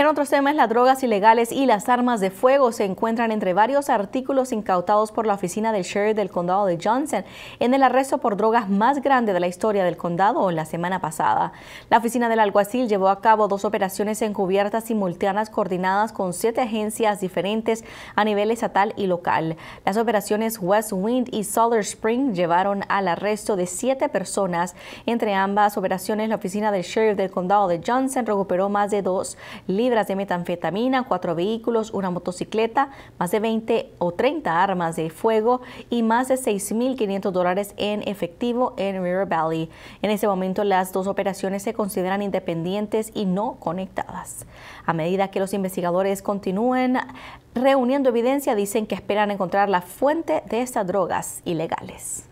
En otros temas, las drogas ilegales y las armas de fuego se encuentran entre varios artículos incautados por la oficina del sheriff del condado de Johnson en el arresto por drogas más grande de la historia del condado la semana pasada. La oficina del alguacil llevó a cabo dos operaciones encubiertas simultáneas coordinadas con siete agencias diferentes a nivel estatal y local. Las operaciones West Wind y Solar Spring llevaron al arresto de siete personas. Entre ambas operaciones, la oficina del sheriff del condado de Johnson recuperó más de dos libras libras de metanfetamina, cuatro vehículos, una motocicleta, más de 20 o 30 armas de fuego y más de 6.500 dólares en efectivo en River Valley. En ese momento las dos operaciones se consideran independientes y no conectadas. A medida que los investigadores continúen reuniendo evidencia, dicen que esperan encontrar la fuente de estas drogas ilegales.